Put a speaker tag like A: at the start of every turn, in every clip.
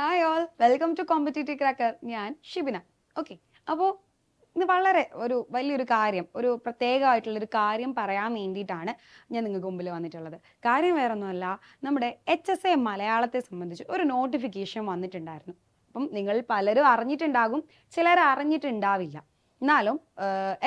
A: hi all welcome to competitive cracker ഞാൻ Shibina okay അപ്പോൾ ഇന്ന് വളരെ ഒരു വലിയൊരു കാര്യം ഒരു പ്രത്യേകമായിട്ടുള്ളൊരു കാര്യം പറയാൻ വേണ്ടിയിട്ടാണ് ഞാൻ നിങ്ങൾക്ക് മുമ്പിൽ വന്നിട്ടുള്ളത് കാര്യം ഒന്നുമല്ല നമ്മുടെ എച്ച് എസ് എ മലയാളത്തെ സംബന്ധിച്ച് ഒരു നോട്ടിഫിക്കേഷൻ വന്നിട്ടുണ്ടായിരുന്നു അപ്പം നിങ്ങൾ പലരും അറിഞ്ഞിട്ടുണ്ടാകും ചിലർ അറിഞ്ഞിട്ടുണ്ടാവില്ല എന്നാലും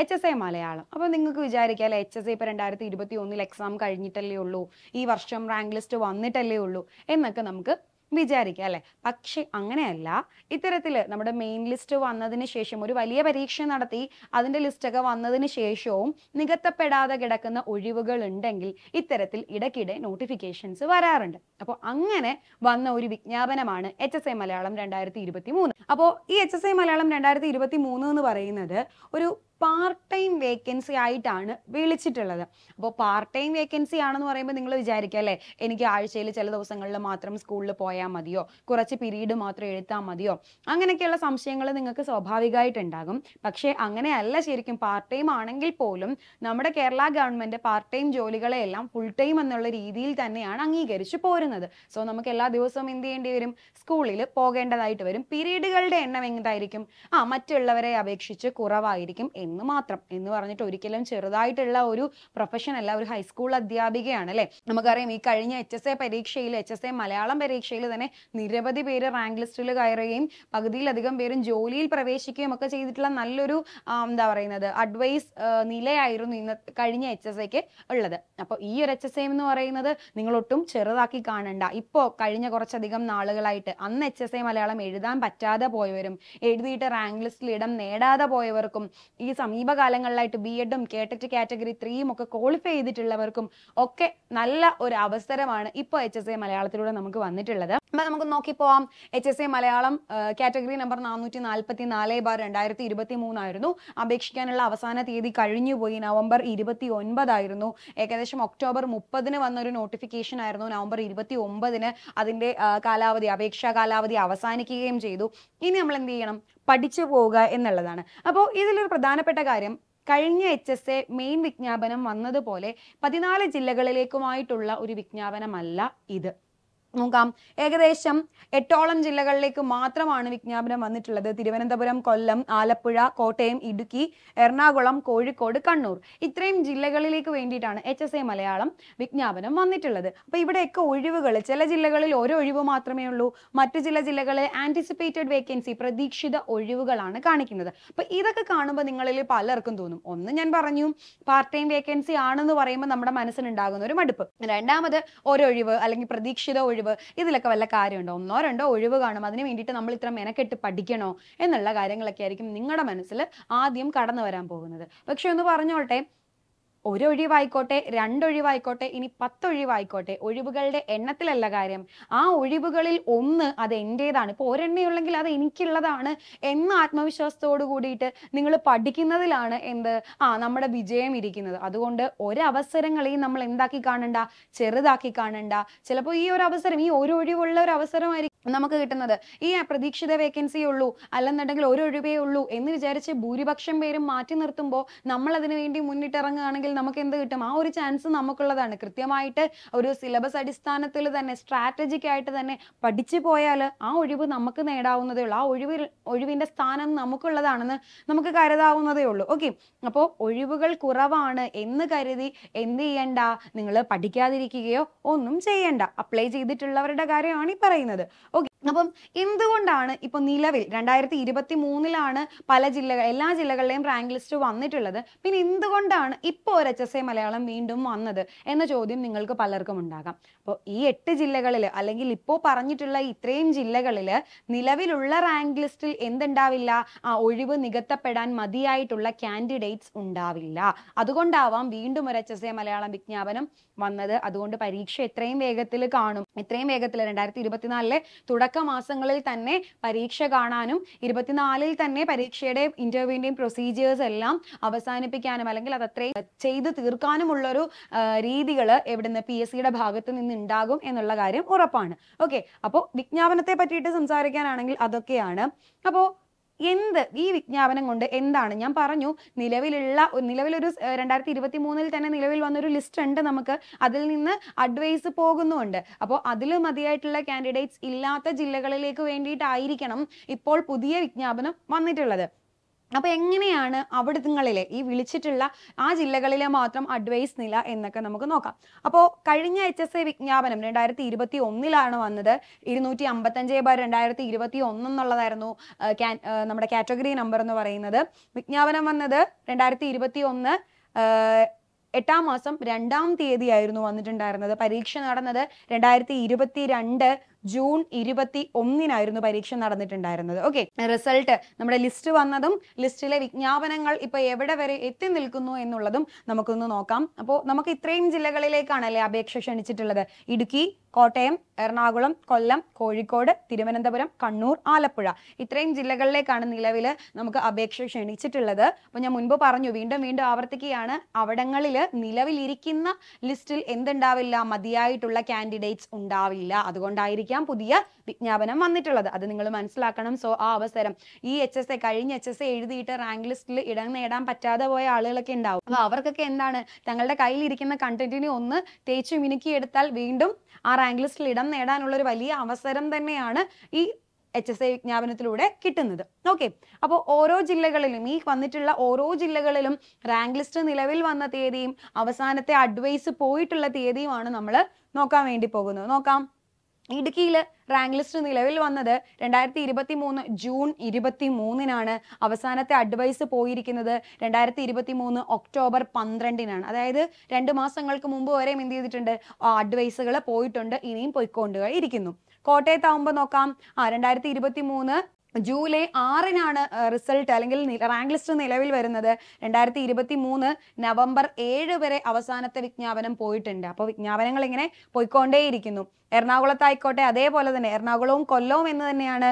A: എച്ച് എസ് എ മലയാളം അപ്പോൾ നിങ്ങൾക്ക് വിചാരിക്കാം അല്ലെ എച്ച് എസ് എ ഇപ്പോൾ രണ്ടായിരത്തി ഇരുപത്തി ഒന്നിൽ എക്സാം കഴിഞ്ഞിട്ടല്ലേ ഉള്ളൂ ഈ വർഷം റാങ്ക് ലിസ്റ്റ് വന്നിട്ടല്ലേ ഉള്ളൂ എന്നൊക്കെ നമുക്ക് വിചാരിക്കുക അല്ലെ പക്ഷെ അങ്ങനെയല്ല ഇത്തരത്തിൽ നമ്മുടെ മെയിൻ ലിസ്റ്റ് വന്നതിന് ശേഷം ഒരു വലിയ പരീക്ഷ നടത്തി അതിൻ്റെ ലിസ്റ്റൊക്കെ വന്നതിന് ശേഷവും നികത്തപ്പെടാതെ കിടക്കുന്ന ഒഴിവുകൾ ഉണ്ടെങ്കിൽ ഇത്തരത്തിൽ ഇടയ്ക്കിടെ നോട്ടിഫിക്കേഷൻസ് വരാറുണ്ട് അപ്പോൾ അങ്ങനെ വന്ന ഒരു വിജ്ഞാപനമാണ് എച്ച് എസ് ഐ മലയാളം രണ്ടായിരത്തി ഇരുപത്തി മൂന്ന് അപ്പോൾ ഈ എച്ച് എസ് ഐ മലയാളം രണ്ടായിരത്തി ഇരുപത്തി മൂന്ന് എന്ന് പറയുന്നത് ഒരു പാർട്ട് ടൈം വേക്കൻസി ആയിട്ടാണ് വിളിച്ചിട്ടുള്ളത് അപ്പോൾ പാർട്ട് ടൈം വേക്കൻസി ആണെന്ന് പറയുമ്പോൾ നിങ്ങൾ വിചാരിക്കുക അല്ലേ എനിക്ക് ആഴ്ചയിൽ ചില ദിവസങ്ങളിൽ മാത്രം സ്കൂളിൽ പോയാൽ മതിയോ കുറച്ച് പീരീഡ് മാത്രം എഴുത്താൽ മതിയോ അങ്ങനെയൊക്കെയുള്ള സംശയങ്ങൾ നിങ്ങൾക്ക് സ്വാഭാവികമായിട്ടുണ്ടാകും പക്ഷേ അങ്ങനെയല്ല ശരിക്കും പാർട്ട് ടൈം ആണെങ്കിൽ പോലും നമ്മുടെ കേരള ഗവൺമെൻറ് പാർട്ട് ടൈം ജോലികളെല്ലാം ഫുൾ ടൈം എന്നുള്ള രീതിയിൽ തന്നെയാണ് അംഗീകരിച്ചു പോരുന്നത് സോ നമുക്ക് എല്ലാ ദിവസവും എന്ത് ചെയ്യേണ്ടി വരും സ്കൂളിൽ പോകേണ്ടതായിട്ട് വരും പീരീഡുകളുടെ എണ്ണം എന്തായിരിക്കും ആ മറ്റുള്ളവരെ അപേക്ഷിച്ച് കുറവായിരിക്കും എന്ന് ഒന്ന് മാത്രം എന്ന് പറഞ്ഞിട്ട് ഒരിക്കലും ചെറുതായിട്ടുള്ള ഒരു പ്രൊഫഷൻ അല്ല ഒരു ഹൈസ്കൂൾ അധ്യാപികയാണ് അല്ലേ നമുക്കറിയാം ഈ കഴിഞ്ഞ എച്ച് എസ് എ പരീക്ഷയിൽ എച്ച് എസ് എ മലയാളം പരീക്ഷയിൽ തന്നെ നിരവധി പേര് റാങ്ക് ലിസ്റ്റിൽ കയറുകയും പകുതിയിലധികം പേരും ജോലിയിൽ പ്രവേശിക്കുകയും ഒക്കെ ചെയ്തിട്ടുള്ള നല്ലൊരു എന്താ പറയുന്നത് അഡ്വൈസ് നിലയായിരുന്നു ഇന്ന് കഴിഞ്ഞ എച്ച് എസ് എക്ക് ഉള്ളത് അപ്പോൾ ഈ ഒരു എച്ച് എസ് എം എന്ന് പറയുന്നത് നിങ്ങൾ ഒട്ടും ചെറുതാക്കി കാണണ്ട ഇപ്പോൾ കഴിഞ്ഞ കുറച്ചധികം നാളുകളായിട്ട് അന്ന് എച്ച് എസ് എ മലയാളം എഴുതാൻ പറ്റാതെ പോയവരും എഴുതിയിട്ട് റാങ്ക് ലിസ്റ്റിൽ ഇടം നേടാതെ പോയവർക്കും ഈ സമീപകാലങ്ങളിലായിട്ട് ബി എഡും കേട്ടറ്റ് കാറ്റഗറി ത്രീയും ഒക്കെ ക്വാളിഫൈ ചെയ്തിട്ടുള്ളവർക്കും ഒക്കെ നല്ല ഒരു അവസരമാണ് ഇപ്പോൾ എച്ച് എസ് എ മലയാളത്തിലൂടെ നമുക്ക് വന്നിട്ടുള്ളത് അപ്പം നമുക്ക് നോക്കിപ്പോവാം H S A Malayalam category number നാനൂറ്റി നാൽപ്പത്തി നാല് ബാർ രണ്ടായിരത്തി ഇരുപത്തി മൂന്നായിരുന്നു അപേക്ഷിക്കാനുള്ള അവസാന തീയതി കഴിഞ്ഞുപോയി നവംബർ ഇരുപത്തി ഒൻപതായിരുന്നു ഏകദേശം ഒക്ടോബർ മുപ്പതിന് വന്നൊരു നോട്ടിഫിക്കേഷൻ ആയിരുന്നു നവംബർ ഇരുപത്തി ഒമ്പതിന് അതിൻ്റെ കാലാവധി അപേക്ഷാ കാലാവധി അവസാനിക്കുകയും ചെയ്തു ഇനി നമ്മൾ എന്ത് ചെയ്യണം പഠിച്ചു പോവുക എന്നുള്ളതാണ് അപ്പോൾ ഇതിലൊരു പ്രധാനപ്പെട്ട കാര്യം കഴിഞ്ഞ എച്ച് എസ് എ മെയിൻ വിജ്ഞാപനം വന്നതുപോലെ പതിനാല് ജില്ലകളിലേക്കുമായിട്ടുള്ള ഒരു വിജ്ഞാപനമല്ല ഇത് നോക്കാം ഏകദേശം എട്ടോളം ജില്ലകളിലേക്ക് മാത്രമാണ് വിജ്ഞാപനം വന്നിട്ടുള്ളത് തിരുവനന്തപുരം കൊല്ലം ആലപ്പുഴ കോട്ടയം ഇടുക്കി എറണാകുളം കോഴിക്കോട് കണ്ണൂർ ഇത്രയും ജില്ലകളിലേക്ക് വേണ്ടിയിട്ടാണ് എച്ച് എസ് എ മലയാളം വിജ്ഞാപനം വന്നിട്ടുള്ളത് അപ്പോൾ ഇവിടെയൊക്കെ ഒഴിവുകൾ ചില ജില്ലകളിൽ ഓരോ ഒഴിവ് മാത്രമേ ഉള്ളൂ മറ്റു ചില ജില്ലകളിൽ ആന്റിസിപ്പേറ്റഡ് വേക്കൻസി പ്രതീക്ഷിത ഒഴിവുകളാണ് കാണിക്കുന്നത് അപ്പോൾ ഇതൊക്കെ കാണുമ്പോൾ നിങ്ങളിൽ പലർക്കും തോന്നും ഒന്ന് ഞാൻ പറഞ്ഞു പാർട്ട് ടൈം വേക്കൻസി ആണെന്ന് പറയുമ്പോൾ നമ്മുടെ മനസ്സിനുണ്ടാകുന്ന ഒരു മടുപ്പ് രണ്ടാമത് ഓരോ ഒഴിവ് അല്ലെങ്കിൽ പ്രതീക്ഷിത ഒഴിവ് കഴിവ് ഇതിലൊക്കെ വല്ല കാര്യമുണ്ടോ ഒന്നോ രണ്ടോ ഒഴിവ് കാണും അതിന് വേണ്ടിയിട്ട് നമ്മൾ ഇത്ര മെനക്കെട്ട് പഠിക്കണോ എന്നുള്ള കാര്യങ്ങളൊക്കെ ആയിരിക്കും നിങ്ങളുടെ മനസ്സിൽ ആദ്യം കടന്നു വരാൻ പോകുന്നത് പക്ഷെ ഒന്ന് പറഞ്ഞോട്ടെ ഒരൊഴിവായിക്കോട്ടെ രണ്ടൊഴിവായിക്കോട്ടെ ഇനി പത്തൊഴിവായിക്കോട്ടെ ഒഴിവുകളുടെ എണ്ണത്തിലല്ല കാര്യം ആ ഒഴിവുകളിൽ ഒന്ന് അത് എൻ്റേതാണ് ഇപ്പോൾ ഒരെണ്ണയുള്ളെങ്കിൽ അത് എനിക്കുള്ളതാണ് എന്ന ആത്മവിശ്വാസത്തോടു കൂടിയിട്ട് നിങ്ങൾ പഠിക്കുന്നതിലാണ് എന്ത് ആ നമ്മുടെ വിജയം ഇരിക്കുന്നത് അതുകൊണ്ട് ഒരവസരങ്ങളെയും നമ്മൾ എന്താക്കി കാണണ്ട ചെറുതാക്കി കാണണ്ട ചിലപ്പോൾ ഈ ഒരു അവസരം ഈ ഒരു ഒഴിവുള്ള ഒരു അവസരമായിരിക്കും നമുക്ക് കിട്ടുന്നത് ഈ അപ്രതീക്ഷിത വേക്കൻസി ഉള്ളൂ അല്ലെന്നുണ്ടെങ്കിൽ ഒരു ഒഴിവേ ഉള്ളൂ എന്ന് വിചാരിച്ച് ഭൂരിപക്ഷം പേരും മാറ്റി നിർത്തുമ്പോൾ നമ്മൾ അതിനു വേണ്ടി മുന്നിട്ടിറങ്ങുകയാണെങ്കിൽ നമുക്ക് എന്ത് കിട്ടും ആ ഒരു ചാൻസ് നമുക്കുള്ളതാണ് കൃത്യമായിട്ട് ഒരു സിലബസ് അടിസ്ഥാനത്തിൽ തന്നെ സ്ട്രാറ്റജിക് ആയിട്ട് തന്നെ പഠിച്ചു പോയാൽ ആ ഒഴിവ് നമുക്ക് നേടാവുന്നതേ ഉള്ളൂ ആ ഒഴിവിൽ ഒഴിവിൻ്റെ സ്ഥാനം നമുക്കുള്ളതാണെന്ന് നമുക്ക് കരുതാവുന്നതേ ഉള്ളൂ ഓക്കെ അപ്പോൾ ഒഴിവുകൾ കുറവാണ് എന്ന് കരുതി എന്ത് ചെയ്യണ്ട നിങ്ങൾ പഠിക്കാതിരിക്കുകയോ ഒന്നും ചെയ്യണ്ട അപ്ലൈ ചെയ്തിട്ടുള്ളവരുടെ കാര്യമാണ് ഈ പറയുന്നത് അപ്പം എന്തുകൊണ്ടാണ് ഇപ്പൊ നിലവിൽ രണ്ടായിരത്തി ഇരുപത്തി മൂന്നിലാണ് പല ജില്ലകൾ എല്ലാ ജില്ലകളിലെയും റാങ്ക് ലിസ്റ്റ് വന്നിട്ടുള്ളത് പിന്നെ എന്തുകൊണ്ടാണ് ഇപ്പോൾ ഒരു എച്ച് എസ് എ മലയാളം വീണ്ടും വന്നത് എന്ന ചോദ്യം നിങ്ങൾക്ക് പലർക്കും ഉണ്ടാകാം അപ്പോൾ ഈ എട്ട് ജില്ലകളിൽ അല്ലെങ്കിൽ ഇപ്പോൾ പറഞ്ഞിട്ടുള്ള ഇത്രയും ജില്ലകളിൽ നിലവിലുള്ള റാങ്ക് ലിസ്റ്റിൽ എന്തുണ്ടാവില്ല ആ ഒഴിവ് നികത്തപ്പെടാൻ മതിയായിട്ടുള്ള കാൻഡിഡേറ്റ്സ് ഉണ്ടാവില്ല അതുകൊണ്ടാവാം വീണ്ടും ഒരു എച്ച് എസ് എ മലയാളം വിജ്ഞാപനം വന്നത് അതുകൊണ്ട് പരീക്ഷ എത്രയും വേഗത്തിൽ കാണും എത്രയും വേഗത്തിൽ രണ്ടായിരത്തി ഇരുപത്തിനാലിലെ തുടക്കം തുടക്ക മാസങ്ങളിൽ തന്നെ പരീക്ഷ കാണാനും ഇരുപത്തിനാലിൽ തന്നെ പരീക്ഷയുടെ ഇന്റർവ്യൂവിൻ്റെയും പ്രൊസീജിയേഴ്സ് എല്ലാം അവസാനിപ്പിക്കാനും അല്ലെങ്കിൽ അത് അത്രയും ചെയ്ത് തീർക്കാനുമുള്ളൊരു രീതികൾ എവിടുന്ന് പി എസ് സിയുടെ ഭാഗത്ത് നിന്ന് ഉണ്ടാകും എന്നുള്ള കാര്യം ഉറപ്പാണ് ഓക്കെ അപ്പോൾ വിജ്ഞാപനത്തെ പറ്റിയിട്ട് സംസാരിക്കാനാണെങ്കിൽ അതൊക്കെയാണ് അപ്പോൾ എന്ത് ഈ വിജ്ഞാപനം കൊണ്ട് എന്താണ് ഞാൻ പറഞ്ഞു നിലവിലുള്ള നിലവിലൊരു രണ്ടായിരത്തി ഇരുപത്തി മൂന്നിൽ തന്നെ നിലവിൽ വന്നൊരു ലിസ്റ്റ് ഉണ്ട് നമുക്ക് അതിൽ നിന്ന് അഡ്വൈസ് പോകുന്നുണ്ട് അപ്പോൾ അതിൽ മതിയായിട്ടുള്ള കാൻഡിഡേറ്റ്സ് ഇല്ലാത്ത ജില്ലകളിലേക്ക് വേണ്ടിയിട്ടായിരിക്കണം ഇപ്പോൾ പുതിയ വിജ്ഞാപനം വന്നിട്ടുള്ളത് അപ്പൊ എങ്ങനെയാണ് അവിടുങ്ങളിലെ ഈ വിളിച്ചിട്ടുള്ള ആ ജില്ലകളിലെ മാത്രം അഡ്വൈസ് നില എന്നൊക്കെ നമുക്ക് നോക്കാം അപ്പോ കഴിഞ്ഞ എച്ച് എസ് ഐ വിജ്ഞാപനം രണ്ടായിരത്തി ഇരുപത്തി ഒന്നിലാണ് വന്നത് ഇരുന്നൂറ്റി അമ്പത്തി അമ്പത്തഞ്ച് ബാർ രണ്ടായിരത്തി ഇരുപത്തി ഒന്ന് എന്നുള്ളതായിരുന്നു നമ്മുടെ കാറ്റഗറി നമ്പർ എന്ന് പറയുന്നത് വിജ്ഞാപനം വന്നത് രണ്ടായിരത്തി ഇരുപത്തി ഒന്ന് എട്ടാം മാസം രണ്ടാം തീയതി ആയിരുന്നു വന്നിട്ടുണ്ടായിരുന്നത് പരീക്ഷ നടന്നത് രണ്ടായിരത്തി ഇരുപത്തി രണ്ട് ജൂൺ ഇരുപത്തി ഒന്നിനായിരുന്നു പരീക്ഷ നടന്നിട്ടുണ്ടായിരുന്നത് ഓക്കെ റിസൾട്ട് നമ്മുടെ ലിസ്റ്റ് വന്നതും ലിസ്റ്റിലെ വിജ്ഞാപനങ്ങൾ ഇപ്പൊ എവിടെ വരെ എത്തി നിൽക്കുന്നു എന്നുള്ളതും നമുക്കൊന്ന് നോക്കാം അപ്പോൾ നമുക്ക് ഇത്രയും ജില്ലകളിലേക്കാണ് അല്ലെ അപേക്ഷ ക്ഷണിച്ചിട്ടുള്ളത് ഇടുക്കി കോട്ടയം എറണാകുളം കൊല്ലം കോഴിക്കോട് തിരുവനന്തപുരം കണ്ണൂർ ആലപ്പുഴ ഇത്രയും ജില്ലകളിലേക്കാണ് നിലവിൽ നമുക്ക് അപേക്ഷ ക്ഷണിച്ചിട്ടുള്ളത് അപ്പോൾ ഞാൻ മുൻപ് പറഞ്ഞു വീണ്ടും വീണ്ടും ആവർത്തിക്കുകയാണ് അവിടങ്ങളിൽ നിലവിലിരിക്കുന്ന ലിസ്റ്റിൽ എന്തുണ്ടാവില്ല മതിയായിട്ടുള്ള കാൻഡിഡേറ്റ്സ് ഉണ്ടാവില്ല അതുകൊണ്ടായിരിക്കാം പുതിയ വിജ്ഞാപനം വന്നിട്ടുള്ളത് അത് നിങ്ങൾ മനസ്സിലാക്കണം സോ ആ അവസരം ഈ എച്ച് എസ് എ കഴിഞ്ഞ എച്ച് എസ് എ എഴുതിയിട്ട് റാങ്ക് ലിസ്റ്റിൽ ഇടം നേടാൻ പറ്റാതെ പോയ ആളുകളൊക്കെ ഉണ്ടാവും അപ്പോൾ അവർക്കൊക്കെ എന്താണ് തങ്ങളുടെ കയ്യിലിരിക്കുന്ന കണ്ടന്റിനെ ഒന്ന് തേച്ചു മിനുക്കിയെടുത്താൽ വീണ്ടും ആ റാങ്ക് ലിസ്റ്റിൽ ഇടം നേടാനുള്ള ഒരു വലിയ അവസരം തന്നെയാണ് ഈ എച്ച് എസ് ഐ വിജ്ഞാപനത്തിലൂടെ കിട്ടുന്നത് ഓക്കെ അപ്പോൾ ഓരോ ജില്ലകളിലും ഈ വന്നിട്ടുള്ള ഓരോ ജില്ലകളിലും റാങ്ക് ലിസ്റ്റ് നിലവിൽ വന്ന തീയതിയും അവസാനത്തെ അഡ്വൈസ് പോയിട്ടുള്ള തീയതിയുമാണ് നമ്മൾ നോക്കാൻ വേണ്ടി പോകുന്നത് നോക്കാം ഇടുക്കിയിൽ റാങ്ക് ലിസ്റ്റ് നിലവിൽ വന്നത് രണ്ടായിരത്തി ഇരുപത്തി മൂന്ന് ജൂൺ ഇരുപത്തി മൂന്നിനാണ് അവസാനത്തെ അഡ്വൈസ് പോയിരിക്കുന്നത് രണ്ടായിരത്തി ഇരുപത്തി മൂന്ന് ഒക്ടോബർ പന്ത്രണ്ടിനാണ് അതായത് രണ്ട് മാസങ്ങൾക്ക് മുമ്പ് വരെയും എന്ത് ചെയ്തിട്ടുണ്ട് അഡ്വൈസുകൾ പോയിട്ടുണ്ട് ഇനിയും പോയിക്കൊണ്ടുക കോട്ടയത്താവുമ്പോൾ നോക്കാം ആ രണ്ടായിരത്തി ഇരുപത്തി മൂന്ന് ജൂലൈ ആറിനാണ് റിസൾട്ട് അല്ലെങ്കിൽ റാങ്ക് ലിസ്റ്റ് നിലവിൽ വരുന്നത് രണ്ടായിരത്തി ഇരുപത്തി മൂന്ന് നവംബർ ഏഴ് വരെ അവസാനത്തെ വിജ്ഞാപനം പോയിട്ടുണ്ട് അപ്പോൾ വിജ്ഞാപനങ്ങൾ ഇങ്ങനെ പോയിക്കൊണ്ടേയിരിക്കുന്നു എറണാകുളത്തായിക്കോട്ടെ അതേപോലെ തന്നെ എറണാകുളവും കൊല്ലവും എന്ന് തന്നെയാണ്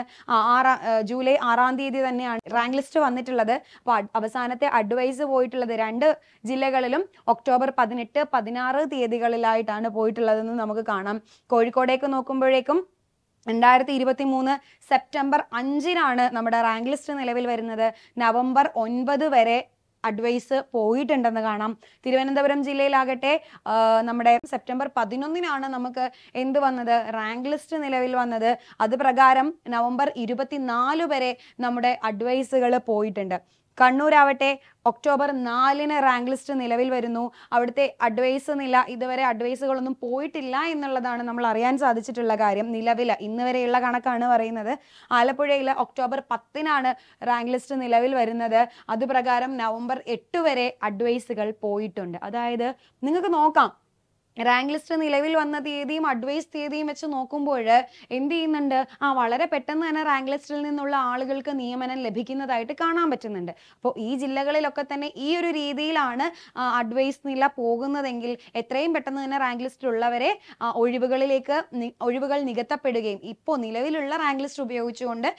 A: ആറാം ജൂലൈ ആറാം തീയതി തന്നെയാണ് റാങ്ക് ലിസ്റ്റ് വന്നിട്ടുള്ളത് അപ്പോൾ അവസാനത്തെ അഡ്വൈസ് പോയിട്ടുള്ളത് രണ്ട് ജില്ലകളിലും ഒക്ടോബർ പതിനെട്ട് പതിനാറ് തീയതികളിലായിട്ടാണ് പോയിട്ടുള്ളതെന്ന് നമുക്ക് കാണാം കോഴിക്കോടേക്ക് നോക്കുമ്പോഴേക്കും രണ്ടായിരത്തി ഇരുപത്തി മൂന്ന് സെപ്റ്റംബർ അഞ്ചിനാണ് നമ്മുടെ റാങ്ക് ലിസ്റ്റ് നിലവിൽ വരുന്നത് നവംബർ ഒൻപത് വരെ അഡ്വൈസ് പോയിട്ടുണ്ടെന്ന് കാണാം തിരുവനന്തപുരം ജില്ലയിലാകട്ടെ നമ്മുടെ സെപ്റ്റംബർ പതിനൊന്നിനാണ് നമുക്ക് എന്ത് വന്നത് റാങ്ക് ലിസ്റ്റ് നിലവിൽ വന്നത് അത് പ്രകാരം നവംബർ ഇരുപത്തിനാല് വരെ നമ്മുടെ അഡ്വൈസുകൾ പോയിട്ടുണ്ട് കണ്ണൂരാവട്ടെ ഒക്ടോബർ നാലിന് റാങ്ക് ലിസ്റ്റ് നിലവിൽ വരുന്നു അവിടുത്തെ അഡ്വൈസ് നില ഇതുവരെ അഡ്വൈസുകളൊന്നും പോയിട്ടില്ല എന്നുള്ളതാണ് നമ്മൾ അറിയാൻ സാധിച്ചിട്ടുള്ള കാര്യം നിലവിൽ ഇന്ന് വരെയുള്ള കണക്കാണ് പറയുന്നത് ആലപ്പുഴയിൽ ഒക്ടോബർ പത്തിനാണ് റാങ്ക് ലിസ്റ്റ് നിലവിൽ വരുന്നത് അതുപ്രകാരം നവംബർ എട്ട് വരെ അഡ്വൈസുകൾ പോയിട്ടുണ്ട് അതായത് നിങ്ങൾക്ക് നോക്കാം റാങ്ക് ലിസ്റ്റ് നിലവിൽ വന്ന തീയതിയും അഡ്വൈസ് തീയതിയും വെച്ച് നോക്കുമ്പോൾ എന്ത് ചെയ്യുന്നുണ്ട് ആ വളരെ പെട്ടെന്ന് തന്നെ റാങ്ക് ലിസ്റ്റിൽ നിന്നുള്ള ആളുകൾക്ക് നിയമനം ലഭിക്കുന്നതായിട്ട് കാണാൻ പറ്റുന്നുണ്ട് അപ്പോൾ ഈ ജില്ലകളിലൊക്കെ തന്നെ ഈ ഒരു രീതിയിലാണ് അഡ്വൈസ് നില പോകുന്നതെങ്കിൽ എത്രയും പെട്ടെന്ന് തന്നെ റാങ്ക് ലിസ്റ്റിലുള്ളവരെ ഒഴിവുകളിലേക്ക് ഒഴിവുകൾ നികത്തപ്പെടുകയും ഇപ്പോൾ നിലവിലുള്ള റാങ്ക് ലിസ്റ്റ് ഉപയോഗിച്ചുകൊണ്ട്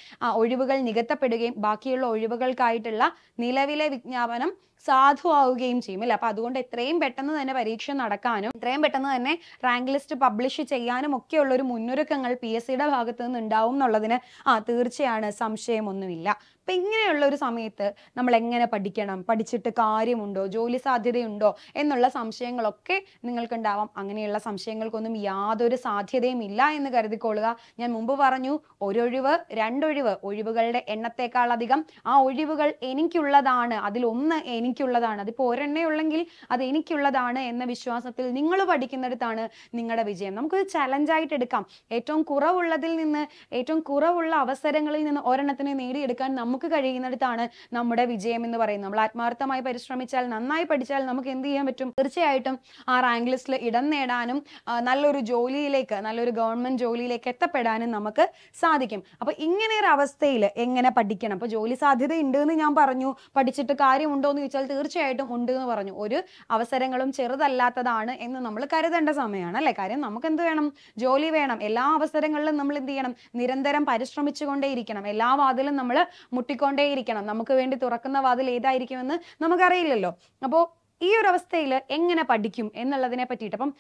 A: ഒഴിവുകൾ നികത്തപ്പെടുകയും ബാക്കിയുള്ള ഒഴിവുകൾക്കായിട്ടുള്ള നിലവിലെ വിജ്ഞാപനം സാധുവാവുകയും ചെയ്യും അല്ലെ അപ്പോൾ അതുകൊണ്ട് എത്രയും പെട്ടെന്ന് തന്നെ പരീക്ഷ നടക്കാനും എത്രയും പെട്ടെന്ന് തന്നെ റാങ്ക് ലിസ്റ്റ് പബ്ലിഷ് ചെയ്യാനും ഒക്കെയുള്ള ഒരു മുന്നൊരുക്കങ്ങൾ പി എസ് സിയുടെ ഭാഗത്ത് നിന്ന് ഉണ്ടാവും എന്നുള്ളതിന് ആ തീർച്ചയാണ് സംശയമൊന്നുമില്ല അപ്പൊ ഇങ്ങനെയുള്ള ഒരു സമയത്ത് നമ്മൾ എങ്ങനെ പഠിക്കണം പഠിച്ചിട്ട് കാര്യമുണ്ടോ ജോലി സാധ്യതയുണ്ടോ എന്നുള്ള സംശയങ്ങളൊക്കെ നിങ്ങൾക്കുണ്ടാവാം അങ്ങനെയുള്ള സംശയങ്ങൾക്കൊന്നും യാതൊരു സാധ്യതയും ഇല്ല എന്ന് കരുതിക്കൊള്ളുക ഞാൻ മുമ്പ് പറഞ്ഞു ഒരൊഴിവ് രണ്ടൊഴിവ് ഒഴിവുകളുടെ എണ്ണത്തെക്കാളധികം ആ ഒഴിവുകൾ എനിക്കുള്ളതാണ് അതിലൊന്ന് എനിക്ക് എനിക്കുള്ളതാണ് അതിപ്പോൾ ഒരെണ്ണയുള്ളെങ്കിൽ അത് എനിക്കുള്ളതാണ് എന്ന വിശ്വാസത്തിൽ നിങ്ങൾ പഠിക്കുന്നിടത്താണ് നിങ്ങളുടെ വിജയം നമുക്കൊരു ചലഞ്ചായിട്ട് എടുക്കാം ഏറ്റവും കുറവുള്ളതിൽ നിന്ന് ഏറ്റവും കുറവുള്ള അവസരങ്ങളിൽ നിന്ന് ഒരെണ്ണത്തിനെ നേടിയെടുക്കാൻ നമുക്ക് കഴിയുന്നിടത്താണ് നമ്മുടെ വിജയം എന്ന് പറയുന്നത് നമ്മൾ ആത്മാർത്ഥമായി പരിശ്രമിച്ചാൽ നന്നായി പഠിച്ചാൽ നമുക്ക് എന്ത് ചെയ്യാൻ പറ്റും തീർച്ചയായിട്ടും ആ റാങ്ക് ലിസ്റ്റിൽ ഇടം നേടാനും നല്ലൊരു ജോലിയിലേക്ക് നല്ലൊരു ഗവൺമെന്റ് ജോലിയിലേക്ക് എത്തപ്പെടാനും നമുക്ക് സാധിക്കും അപ്പോൾ ഇങ്ങനെ ഒരു അവസ്ഥയിൽ എങ്ങനെ പഠിക്കണം അപ്പോൾ ജോലി സാധ്യത ഉണ്ട് എന്ന് ഞാൻ പറഞ്ഞു പഠിച്ചിട്ട് കാര്യമുണ്ടോ എന്ന് ചോദിച്ചാൽ തീർച്ചയായിട്ടും ഉണ്ട് എന്ന് പറഞ്ഞു ഒരു അവസരങ്ങളും ചെറുതല്ലാത്തതാണ് എന്ന് നമ്മൾ കരുതേണ്ട സമയമാണ് അല്ലേ കാര്യം നമുക്ക് എന്ത് വേണം ജോലി വേണം എല്ലാ അവസരങ്ങളിലും നമ്മൾ എന്ത് ചെയ്യണം നിരന്തരം പരിശ്രമിച്ചുകൊണ്ടേയിരിക്കണം എല്ലാ വാതിലും നമ്മൾ മുട്ടിക്കൊണ്ടേയിരിക്കണം നമുക്ക് വേണ്ടി തുറക്കുന്ന വാതിൽ ഏതായിരിക്കുമെന്ന് നമുക്കറിയില്ലല്ലോ അപ്പോൾ ഈ ഒരു അവസ്ഥയിൽ എങ്ങനെ പഠിക്കും എന്നുള്ളതിനെ പറ്റിയിട്ട് അപ്പം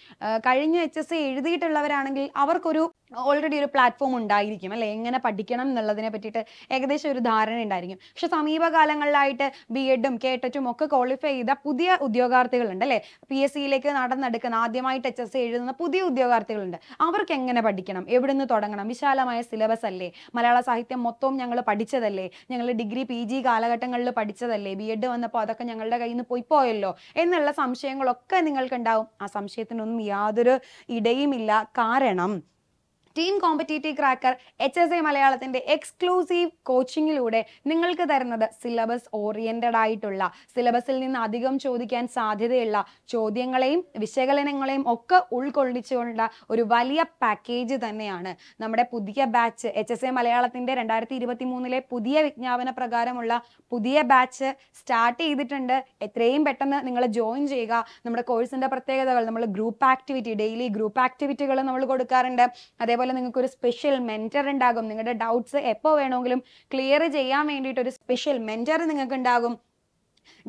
A: കഴിഞ്ഞ എച്ച് എസ് സി എഴുതിയിട്ടുള്ളവരാണെങ്കിൽ അവർക്കൊരു ഓൾറെഡി ഒരു പ്ലാറ്റ്ഫോം ഉണ്ടായിരിക്കും അല്ലെ എങ്ങനെ പഠിക്കണം എന്നുള്ളതിനെ പറ്റിയിട്ട് ഏകദേശം ഒരു ധാരണ ഉണ്ടായിരിക്കും പക്ഷെ സമീപകാലങ്ങളിലായിട്ട് ബി എഡും ടെറ്റും ഒക്കെ ക്വാളിഫൈ ചെയ്ത പുതിയ ഉദ്യോഗാർത്ഥികളുണ്ട് അല്ലേ പി എസ് സിയിലേക്ക് നടന്നെടുക്കുന്ന ആദ്യമായിട്ട് എച്ച് എസ് സി എഴുതുന്ന പുതിയ ഉദ്യോഗാർത്ഥികളുണ്ട് അവർക്ക് എങ്ങനെ പഠിക്കണം എവിടെ നിന്ന് തുടങ്ങണം വിശാലമായ സിലബസ് അല്ലേ മലയാള സാഹിത്യം മൊത്തവും ഞങ്ങൾ പഠിച്ചതല്ലേ ഞങ്ങൾ ഡിഗ്രി പി ജി കാലഘട്ടങ്ങളിൽ പഠിച്ചതല്ലേ ബി എഡ് വന്നപ്പോൾ അതൊക്കെ ഞങ്ങളുടെ കയ്യിൽ നിന്ന് പോയി പോയല്ലോ എന്നുള്ള സംശയങ്ങളൊക്കെ നിങ്ങൾക്കുണ്ടാവും ആ സംശയത്തിനൊന്നും യാതൊരു ഇടയുമില്ല കാരണം team competitive cracker H S A മലയാളത്തിന്റെ എക്സ്ക്ലൂസീവ് കോച്ചിങ്ങിലൂടെ നിങ്ങൾക്ക് തരുന്നത് സിലബസ് ഓറിയന്റഡ് ആയിട്ടുള്ള സിലബസിൽ നിന്ന് അധികം ചോദിക്കാൻ സാധ്യതയുള്ള ചോദ്യങ്ങളെയും വിശകലനങ്ങളെയും ഒക്കെ ഉൾക്കൊള്ളിച്ചുകൊണ്ട ഒരു വലിയ പാക്കേജ് തന്നെയാണ് നമ്മുടെ പുതിയ ബാച്ച് എച്ച് എസ് എ മലയാളത്തിന്റെ രണ്ടായിരത്തി ഇരുപത്തി മൂന്നിലെ പുതിയ വിജ്ഞാപന പ്രകാരമുള്ള പുതിയ ബാച്ച് സ്റ്റാർട്ട് ചെയ്തിട്ടുണ്ട് എത്രയും പെട്ടെന്ന് നിങ്ങൾ ജോയിൻ ചെയ്യുക നമ്മുടെ കോഴ്സിന്റെ പ്രത്യേകതകൾ നമ്മൾ ഗ്രൂപ്പ് ആക്ടിവിറ്റി ഡെയിലി ഗ്രൂപ്പ് ആക്ടിവിറ്റികൾ നമ്മൾ കൊടുക്കാറുണ്ട് അതേപോലെ അതേപോലെ നിങ്ങൾക്ക് ഒരു സ്പെഷ്യൽ മെൻറ്റർ ഉണ്ടാകും നിങ്ങളുടെ ഡൗട്ട്സ് എപ്പോൾ വേണമെങ്കിലും ക്ലിയർ ചെയ്യാൻ വേണ്ടിയിട്ട് ഒരു സ്പെഷ്യൽ മെൻറ്റർ നിങ്ങൾക്ക് ഉണ്ടാകും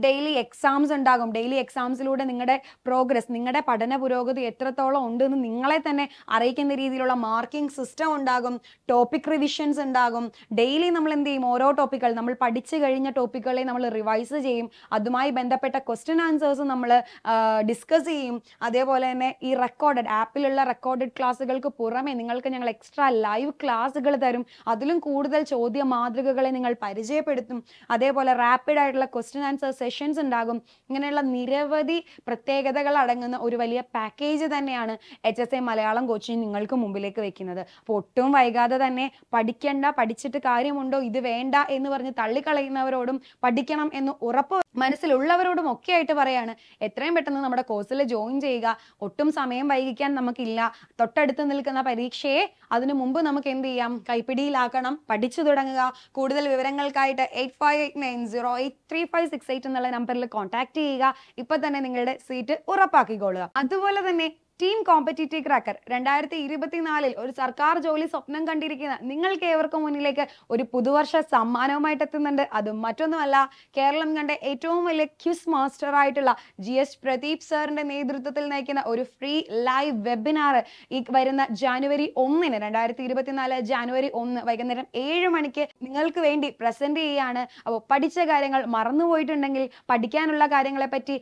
A: ഡെയിലി എക്സാംസ് ഉണ്ടാകും ഡെയിലി എക്സാംസിലൂടെ നിങ്ങളുടെ പ്രോഗ്രസ് നിങ്ങളുടെ പഠന പുരോഗതി എത്രത്തോളം എന്ന് നിങ്ങളെ തന്നെ അറിയിക്കുന്ന രീതിയിലുള്ള മാർക്കിംഗ് സിസ്റ്റം ഉണ്ടാകും ടോപ്പിക് റിവിഷൻസ് ഉണ്ടാകും ഡെയിലി നമ്മൾ എന്ത് ചെയ്യും ഓരോ ടോപ്പിക്കുകൾ നമ്മൾ പഠിച്ചു കഴിഞ്ഞ ടോപ്പിക്കുകളെ നമ്മൾ റിവൈസ് ചെയ്യും അതുമായി ബന്ധപ്പെട്ട ക്വസ്റ്റ്യൻ ആൻസേഴ്സ് നമ്മൾ ഡിസ്കസ് ചെയ്യും അതേപോലെ തന്നെ ഈ റെക്കോർഡഡ് ആപ്പിലുള്ള റെക്കോർഡഡ് ക്ലാസ്സുകൾക്ക് പുറമെ നിങ്ങൾക്ക് ഞങ്ങൾ എക്സ്ട്രാ ലൈവ് ക്ലാസ്സുകൾ തരും അതിലും കൂടുതൽ ചോദ്യ മാതൃകകളെ നിങ്ങൾ പരിചയപ്പെടുത്തും അതേപോലെ റാപ്പിഡ് ആയിട്ടുള്ള ക്വസ്റ്റ്യൻ ആൻസർ സെഷൻസ് സെഷൻസ് ഉണ്ടാകും ഇങ്ങനെയുള്ള നിരവധി പ്രത്യേകതകൾ അടങ്ങുന്ന ഒരു വലിയ പാക്കേജ് തന്നെയാണ് H S A Malayalam coaching നിങ്ങൾക്ക് മുമ്പിലേക്ക് വെക്കുന്നത് അപ്പോൾ ഒട്ടും വൈകാതെ തന്നെ പഠിക്കേണ്ട പഠിച്ചിട്ട് കാര്യമുണ്ടോ ഇത് വേണ്ട എന്ന് പറഞ്ഞ് തള്ളിക്കളയുന്നവരോടും പഠിക്കണം എന്ന് ഉറപ്പ് മനസ്സിലുള്ളവരോടും ഒക്കെ ആയിട്ട് പറയാണ് എത്രയും പെട്ടെന്ന് നമ്മുടെ കോഴ്സിൽ ജോയിൻ ചെയ്യുക ഒട്ടും സമയം വൈകിക്കാൻ നമുക്കില്ല തൊട്ടടുത്ത് നിൽക്കുന്ന പരീക്ഷയെ അതിനു മുമ്പ് നമുക്ക് എന്ത് ചെയ്യാം കൈപ്പിടിയിലാക്കണം പഠിച്ചു തുടങ്ങുക കൂടുതൽ വിവരങ്ങൾക്കായിട്ട് eight five eight nine zero eight three five six eight എന്നുള്ള നമ്പറിൽ കോൺടാക്ട് ചെയ്യുക ഇപ്പൊ തന്നെ നിങ്ങളുടെ സീറ്റ് ഉറപ്പാക്കിക്കൊള്ളുക അതുപോലെ തന്നെ ടീം കോമ്പറ്റീറ്റീവ് ക്രാക്കർ രണ്ടായിരത്തി ഇരുപത്തിനാലിൽ ഒരു സർക്കാർ ജോലി സ്വപ്നം കണ്ടിരിക്കുന്ന നിങ്ങൾക്ക് ഏവർക്കും മുന്നിലേക്ക് ഒരു പുതുവർഷ സമ്മാനവുമായിട്ട് എത്തുന്നുണ്ട് അത് മറ്റൊന്നുമല്ല കേരളം കണ്ട ഏറ്റവും വലിയ ക്യുസ് മാസ്റ്റർ ആയിട്ടുള്ള ജി എസ് പ്രദീപ് സാറിന്റെ നേതൃത്വത്തിൽ നയിക്കുന്ന ഒരു ഫ്രീ ലൈവ് വെബിനാർ ഈ വരുന്ന ജാനുവരി ഒന്നിന് രണ്ടായിരത്തി ഇരുപത്തിനാല് ജാനുവരി ഒന്ന് വൈകുന്നേരം ഏഴ് മണിക്ക് നിങ്ങൾക്ക് വേണ്ടി പ്രസന്റ് ചെയ്യാണ് അപ്പോൾ പഠിച്ച കാര്യങ്ങൾ മറന്നുപോയിട്ടുണ്ടെങ്കിൽ പഠിക്കാനുള്ള കാര്യങ്ങളെപ്പറ്റി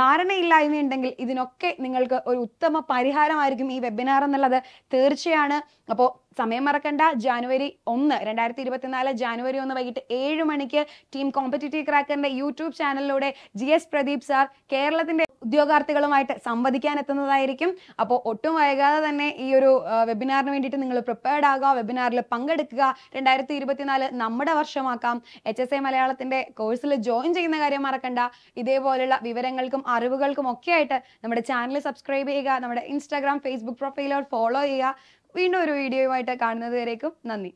A: ധാരണയില്ലായ്മ ഉണ്ടെങ്കിൽ ഇതിനൊക്കെ നിങ്ങൾക്ക് ഒരു ഉത്തമ ഉത്തമ പരിഹാരമായിരിക്കും ഈ വെബിനാർ എന്നുള്ളത് തീർച്ചയാണ് അപ്പോൾ സമയം മറക്കണ്ട ജാനുവരി ഒന്ന് രണ്ടായിരത്തി ഇരുപത്തിനാല് ജാനുവരി ഒന്ന് വൈകിട്ട് ഏഴ് മണിക്ക് ടീം കോമ്പറ്റീറ്റീവ് ക്രാക്കറിന്റെ യൂട്യൂബ് ചാനലിലൂടെ ജി എസ് പ്രദീപ് സാർ കേരളത്തിന്റെ ഉദ്യോഗാർത്ഥികളുമായിട്ട് സംവദിക്കാൻ എത്തുന്നതായിരിക്കും അപ്പോൾ ഒട്ടും വൈകാതെ തന്നെ ഈ ഒരു വെബിനാറിന് വേണ്ടിയിട്ട് നിങ്ങൾ പ്രിപ്പയർഡ് ആകുക വെബിനാറിൽ പങ്കെടുക്കുക രണ്ടായിരത്തി ഇരുപത്തിനാല് നമ്മുടെ വർഷമാക്കാം എച്ച് എസ് ഐ മലയാളത്തിന്റെ കോഴ്സിൽ ജോയിൻ ചെയ്യുന്ന കാര്യം മറക്കണ്ട ഇതേപോലുള്ള വിവരങ്ങൾക്കും അറിവുകൾക്കും ഒക്കെ ആയിട്ട് നമ്മുടെ ചാനൽ സബ്സ്ക്രൈബ് ചെയ്യുക നമ്മുടെ ഇൻസ്റ്റാഗ്രാം ഫേസ്ബുക്ക് പ്രൊഫൈലുകൾ ഫോളോ ചെയ്യുക വീണ്ടും ഒരു വീഡിയോയുമായിട്ട് കാണുന്നത് വരേക്കും നന്ദി